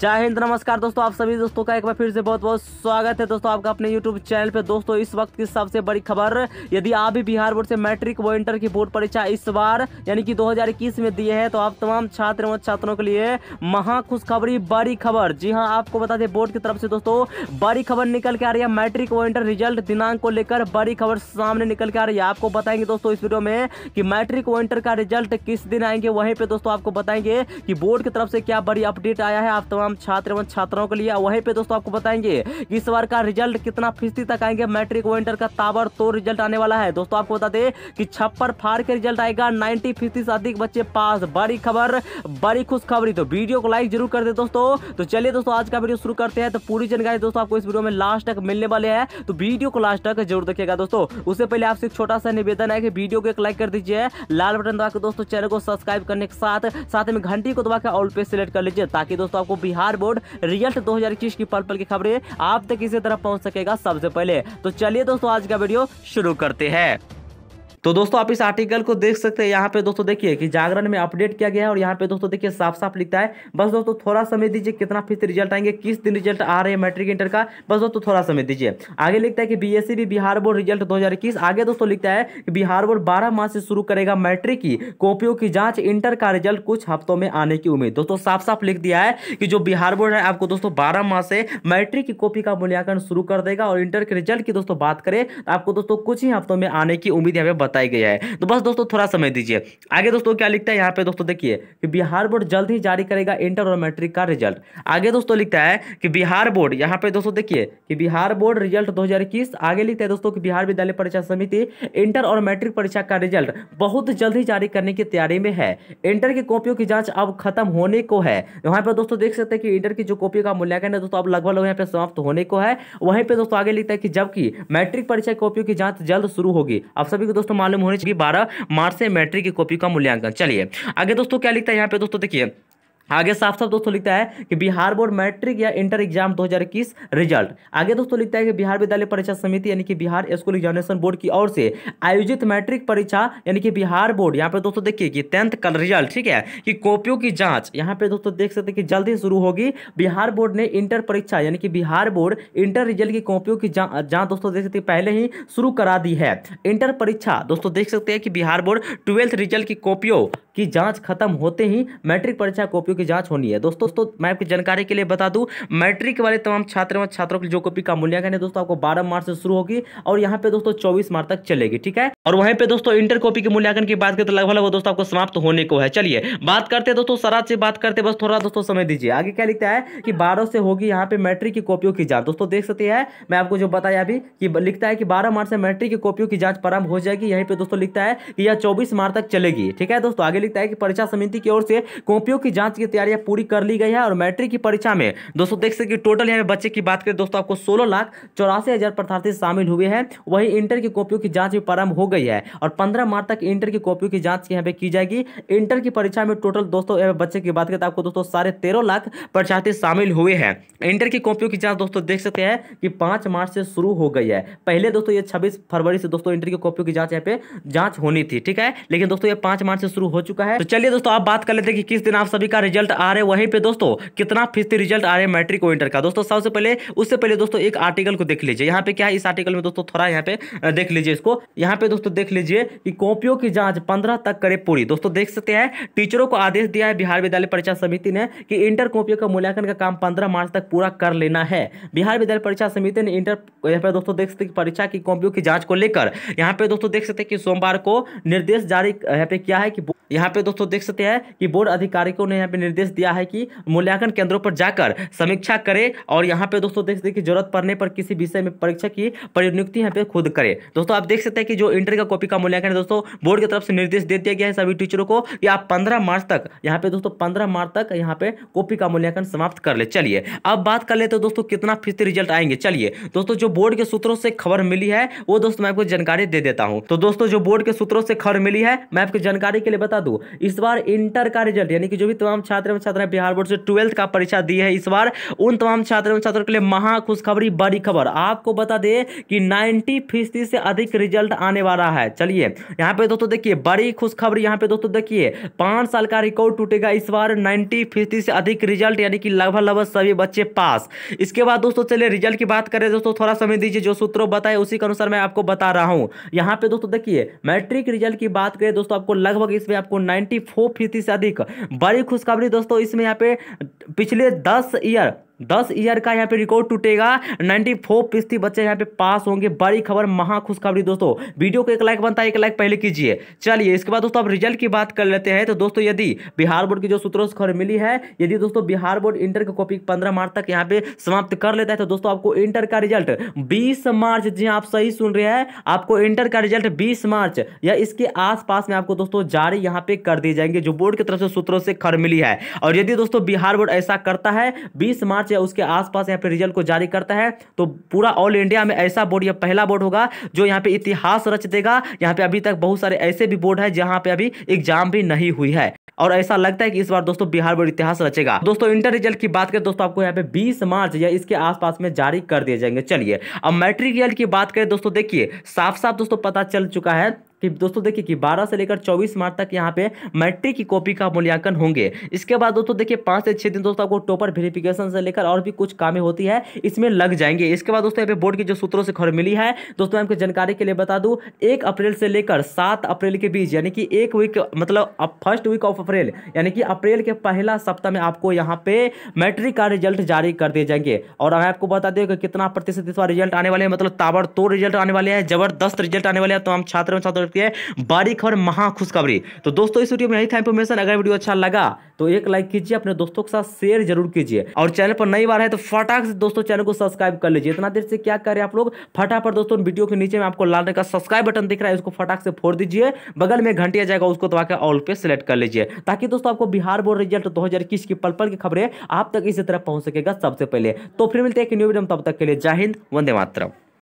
जय हिंद नमस्कार दोस्तों आप सभी दोस्तों का एक बार फिर से बहुत बहुत स्वागत है दोस्तों आपका अपने यूट्यूब चैनल पे दोस्तों इस वक्त की सबसे बड़ी खबर यदि आप भी बिहार बोर्ड से मैट्रिक व इंटर की बोर्ड परीक्षा इस बार यानी कि 2021 में दिए हैं तो आप तमाम छात्र एवं छात्रों के लिए महा खुशखबरी बड़ी खबर जी हाँ आपको बता दें बोर्ड की तरफ से दोस्तों बड़ी खबर निकल के आ रही है मैट्रिक व इंटर रिजल्ट दिनांक को लेकर बड़ी खबर सामने निकल के आ रही है आपको बताएंगे दोस्तों इस वीडियो में कि मैट्रिक व इंटर का रिजल्ट किस दिन आएंगे वहीं पर दोस्तों आपको बताएंगे कि बोर्ड की तरफ से क्या बड़ी अपडेट आया है आप तमाम छात्र एवं छात्राओं के लिए वहीं पे दोस्तों आपको बताएंगे कि इस बार का रिजल्ट कितना फीसदी तक आएंगे मैट्रिक व इंटर का ताबर तो रिजल्ट आने वाला है दोस्तों आपको बता दें कि छप्पर फार के रिजल्ट आएगा नाइनटी फीसदी से अधिक बच्चे पास बड़ी खबर बड़ी खुशखबरी तो वीडियो को लाइक जरूर कर दे दोस्तों तो चलिए दोस्तों आज का वीडियो शुरू करते हैं तो पूरी जानकारी दोस्तों आपको इस वीडियो में लास्ट तक मिलने वाले हैं तो वीडियो को लास्ट तक जरूर देखिएगा दोस्तों उससे पहले आपसे एक छोटा सा निवेदन है कि वीडियो को एक लाइक कर दीजिए लाल बटन दबाकर दोस्तों चैनल को सब्सक्राइब करने के साथ साथ में घंटी को दबाकर ऑल पे सिलेक्ट कर लीजिए ताकि दोस्तों आपको बिहार बोर्ड रिजल्ट दो की पल पल की खबरें आप तक इसी तरह पहुंच सकेगा सबसे पहले तो चलिए दोस्तों आज का वीडियो शुरू करते हैं तो दोस्तों आप इस आर्टिकल को देख सकते हैं यहाँ पे दोस्तों देखिए कि जागरण में अपडेट किया गया है और यहाँ पे दोस्तों देखिए साफ साफ लिखता है बस दोस्तों थोड़ा समय दीजिए कितना फीसद रिजल्ट आएंगे किस दिन रिजल्ट आ रहे हैं मैट्रिक इंटर का बस दोस्तों थोड़ा समय दीजिए आगे लिखता है कि एस भी e बिहार बोर्ड रिजल्ट दो आगे दोस्तों लिखता है कि बिहार बोर्ड बारह माह से शुरू करेगा मैट्रिक की कॉपियों की जाँच इंटर का रिजल्ट कुछ हफ्तों में आने की उम्मीद दोस्तों साफ साफ लिख दिया है कि जो बिहार बोर्ड है आपको दोस्तों बारह माह से मैट्रिक की कॉपी का मूल्यांकन शुरू कर देगा और इंटर के रिजल्ट की दोस्तों बात करें तो आपको दोस्तों कुछ ही हफ्तों में आने की उम्मीद यहाँ पे बताया गया है तो बस दोस्तों थोड़ा समय दीजिए आगे दोस्तों क्या लिखता है यहाँ पे दोस्तों देखिए कि बिहार बोर्ड जल्द ही जारी करेगा इंटर और मैट्रिक का रिजल्ट आगे दोस्तों लिखता है कि बिहार बोर्ड यहाँ पे दोस्तों देखिए कि बिहार बोर्ड रिजल्ट दो आगे लिखता है दोस्तों की बिहार विद्यालय परीक्षा समिति इंटर और मैट्रिक परीक्षा का रिजल्ट बहुत जल्द ही जारी करने की तैयारी में है इंटर की कॉपियों की जाँच अब खत्म होने को है यहाँ पर दोस्तों देख सकते हैं कि इंटर की जो कॉपियों का मूल्यांकन है दोस्तों अब लगभग यहाँ पे समाप्त होने को है वहीं पर दोस्तों आगे लिखता है कि जबकि मैट्रिक परीक्षा कॉपियों की जाँच जल्द शुरू होगी आप सभी को दोस्तों मालूम होनी चाहिए बारह मार्च से मैट्रिक की कॉपी का मूल्यांकन चलिए आगे दोस्तों क्या लिखता है यहाँ पे दोस्तों देखिए आगे साफ साफ दोस्तों लिखता है कि बिहार बोर्ड मैट्रिक या इंटर एग्जाम 2021 रिजल्ट आगे दोस्तों लिखता है कि बिहार विद्यालय परीक्षा समिति यानी कि बिहार स्कूल एग्जामिनेशन बोर्ड की ओर से आयोजित मैट्रिक परीक्षा यानी कि बिहार बोर्ड यहाँ पे दोस्तों देखिए कि टेंथ कल रिजल्ट ठीक है कि कॉपियों की जाँच यहाँ पे दोस्तों देख सकते कि जल्द ही शुरू होगी बिहार बोर्ड ने इंटर परीक्षा यानी कि बिहार बोर्ड इंटर रिजल्ट की कॉपियों की जाँच दोस्तों देख सकते पहले ही शुरू करा दी है इंटर परीक्षा दोस्तों देख सकते हैं कि बिहार बोर्ड ट्वेल्थ रिजल्ट की कॉपियों की जांच खत्म होते ही मैट्रिक परीक्षा कॉपियों की जांच होनी है दोस्तों दोस्तों मैं आपकी जानकारी के लिए बता दूं मैट्रिक वाले तमाम छात्र एवं छात्रों की जो कॉपी का मूल्यांकन है दोस्तों आपको बारह मार्च से शुरू होगी और यहाँ पे दोस्तों चौबीस मार्च तक चलेगी ठीक है और वहीं पे दोस्तों इंटर कॉपी के मूल्यांकन की बात करें तो लगभग लगभग दोस्तों आपको समाप्त होने को है चलिए बात करते दोस्तों सराज से बात करते बस थोड़ा दोस्तों समय दीजिए आगे क्या लिखता है कि बारह से होगी यहाँ पे मैट्रिक की कॉपियों की जाँच दोस्तों देख सकते हैं मैं आपको जो बताया अभी कि लिखता है कि 12 मार्च से मैट्रिक की कॉपियों की जांच प्रारंभ हो जाएगी यहीं पे दोस्तों लिखता है कि यह 24 मार्च तक चलेगी ठीक है दोस्तों आगे लिखता है कि परीक्षा समिति की ओर से कॉपियों की जांच की तैयारियां पूरी कर ली गई है और मैट्रिक की परीक्षा में दोस्तों देख सकते टोटल यहाँ बच्चे की बात करें दोस्तों आपको सोलह लाख चौरासी हज़ार प्रार्थी शामिल हुए हैं वहीं इंटर की कॉपियों की जांच भी प्रारंभ हो गई है और पंद्रह मार्च तक इंटर की कॉपियों की जांच यहाँ पे की जाएगी इंटर की परीक्षा में टोटल दोस्तों बच्चे की बात करें तो आपको दोस्तों साढ़े तेरह लाख प्रार्थी शामिल हुए हैं इंटर की कॉपियों की जाँच दोस्तों देख सकते हैं कि पांच मार्च से शुरू हो गई है पहले दोस्तों ये छब्बीस फरवरी से दोस्तों इंटर की कॉपियों की जाँच यहाँ पे जाँच होनी थी ठीक है लेकिन दोस्तों ये पांच मार्च से शुरू हो चुकी चुका है तो चलिए दोस्तों आप बात कर लेते हैं कि किस दिन आप सभी का रिजल्ट आ रहे वहीं पे दोस्तों कितना फीसदी रिजल्ट आ रहे हैं मैट्रिक और इंटर का दोस्तों सबसे पहले उससे पहले दोस्तों एक आर्टिकल को देख लीजिए यहाँ पे क्या है इस आर्टिकल में दोस्तों थोड़ा यहाँ पे देख लीजिए इसको यहाँ पे दोस्तों देख लीजिए कि कॉपियों की जांच पंद्रह तक करे पूरी दोस्तों देख सकते हैं टीचरों को आदेश दिया है बिहार विद्यालय परीक्षा समिति ने कि इंटर कॉपियों का मूल्यांकन का काम पंद्रह मार्च तक पूरा कर लेना है बिहार विद्यालय परीक्षा समिति ने इंटर यहाँ पे दोस्तों देख सकते परीक्षा की कॉपियों की जाँच को लेकर यहाँ पे दोस्तों देख सकते हैं कि सोमवार को निर्देश जारी यहाँ पे किया है कि यहाँ पे दोस्तों देख सकते हैं कि बोर्ड अधिकारियों ने यहाँ पे निर्देश दिया है कि मूल्यांकन केंद्रों पर जाकर समीक्षा करें और यहाँ पे दोस्तों देख सकते हैं कि जरूरत पड़ने पर किसी विषय में परीक्षा की परिनियुक्ति यहाँ पे खुद करें दोस्तों आप देख सकते हैं कि जो इंटर का कॉपी का मूल्यांकन है दोस्तों बोर्ड की तरफ से निर्देश दे दिया गया है सभी टीचरों को कि आप पंद्रह मार्च तक यहाँ पे दोस्तों पंद्रह मार्च तक यहाँ पे कॉपी का मूल्यांकन समाप्त कर ले चलिए अब बात कर ले तो दोस्तों कितना फीसदी रिजल्ट आएंगे चलिए दोस्तों जो बोर्ड के सूत्रों से खबर मिली है वो दोस्तों मैं आपको जानकारी दे देता हूँ तो दोस्तों जो बोर्ड के सूत्रों से खबर मिली है मैं आपको जानकारी के लिए बता बता दूँ इस बार इंटर का रिजल्ट यानी कि जो भी तमाम छात्र एवं छात्राएं बिहार बोर्ड से ट्वेल्थ का परीक्षा दी है इस बार उन तमाम छात्र एवं छात्रों के लिए महा खुशखबरी बड़ी खबर आपको बता दें कि नाइन्टी फीसदी से अधिक रिजल्ट आने वाला है चलिए यहाँ पे दोस्तों देखिए बड़ी खुशखबरी यहाँ पे दोस्तों देखिए पांच साल का रिकॉर्ड टूटेगा इस बार नाइन्टी फीसदी से अधिक रिजल्ट यानी कि लगभग लगभग सभी बच्चे पास इसके बाद दोस्तों चलिए रिजल्ट की बात करें दोस्तों थोड़ा समय दीजिए जो सूत्रों बताए उसी के अनुसार मैं आपको बता रहा हूँ यहाँ पे दोस्तों देखिए मैट्रिक रिजल्ट की बात करें दोस्तों आपको लगभग इसमें आप आपको फोर फीसदी से अधिक बड़ी खुशखबरी दोस्तों इसमें यहाँ पे पिछले दस ईयर दस ईयर का यहाँ पे रिकॉर्ड टूटेगा नाइन्टी फोर फीसदी बच्चे यहाँ पे पास होंगे बड़ी खबर महा खुशखबरी दोस्तों वीडियो को एक लाइक बनता है एक लाइक पहले कीजिए चलिए इसके बाद दोस्तों अब रिजल्ट की बात कर लेते हैं तो दोस्तों यदि बिहार बोर्ड की जो सूत्रों से खबर मिली है यदि दोस्तों बिहार बोर्ड इंटर का कॉपी पंद्रह मार्च तक यहाँ पे समाप्त कर लेता है तो दोस्तों आपको इंटर का रिजल्ट बीस मार्च जी हाँ, आप सही सुन रहे हैं आपको इंटर का रिजल्ट बीस मार्च या इसके आस में आपको दोस्तों जारी यहाँ पे कर दिए जाएंगे जो बोर्ड की तरफ से सूत्रों से खबर मिली है और यदि दोस्तों बिहार बोर्ड ऐसा करता है बीस मार्च या उसके आसपास यहाँ पे रिजल्ट को जारी करता है तो पूरा ऑल इंडिया में ऐसा बोर्ड यह पहला बोर्ड होगा जो यहाँ पे इतिहास रच देगा यहाँ पे अभी तक बहुत सारे ऐसे भी बोर्ड है जहाँ पे अभी एग्जाम भी नहीं हुई है और ऐसा लगता है कि इस बार दोस्तों बिहार बोर्ड इतिहास रचेगा दोस्तों इंटर रिजल्ट की बात करें दोस्तों आपको यहाँ पे 20 मार्च या इसके आसपास में जारी कर दिए जाएंगे चलिए अब मैट्रिक रिजल्ट की बात करें दोस्तों देखिए साफ साफ दोस्तों पता चल चुका है कि दोस्तों देखिए कि 12 से लेकर 24 मार्च तक यहाँ पे मैट्रिक की कॉपी का मूल्यांकन होंगे इसके बाद दोस्तों देखिए पाँच से छः दिन दोस्तों आपको टोपर वेरिफिकेशन से लेकर और भी कुछ कामें होती है इसमें लग जाएंगे इसके बाद दोस्तों यहाँ पे बोर्ड की जो सूत्रों से खबर मिली है दोस्तों आपको जानकारी के लिए बता दूँ एक अप्रैल से लेकर सात अप्रैल के बीच यानी कि एक वीक मतलब फर्स्ट वीक ऑफ अप्रैल यानी कि अप्रैल के पहला सप्ताह में आपको यहाँ पे मैट्रिक का रिजल्ट जारी कर दिए जाएंगे और मैं आपको बता दें कि कितना प्रतिशत इस बार रिजल्ट आने वाले हैं मतलब ताबड़तोड़ रिजल्ट आने वाले हैं जबरदस्त रिजल्ट आने वाले हैं तो हम छात्र छात्र सकती है बारीक और महा खुशखबरी तो दोस्तों इस वीडियो में यही था इन्फॉर्मेशन अगर वीडियो अच्छा लगा तो एक लाइक कीजिए अपने दोस्तों के साथ शेयर जरूर कीजिए और चैनल पर नई बार है तो फटाक से दोस्तों चैनल को सब्सक्राइब कर लीजिए इतना देर से क्या करें आप लोग फटाफट दोस्तों वीडियो के नीचे में आपको लाल रंग का सब्सक्राइब बटन दिख रहा है उसको फटाक से फोड़ दीजिए बगल में घंटिया जाएगा उसको दबाकर ऑल पे सिलेक्ट कर लीजिए ताकि दोस्तों आपको बिहार बोर्ड रिजल्ट दो हजार इक्कीस की पल पल की खबरें आप तक इसी तरह पहुंच सकेगा सबसे पहले तो फिर मिलते हैं कि न्यू वीडियो तब तक के लिए जय हिंद वंदे मातरम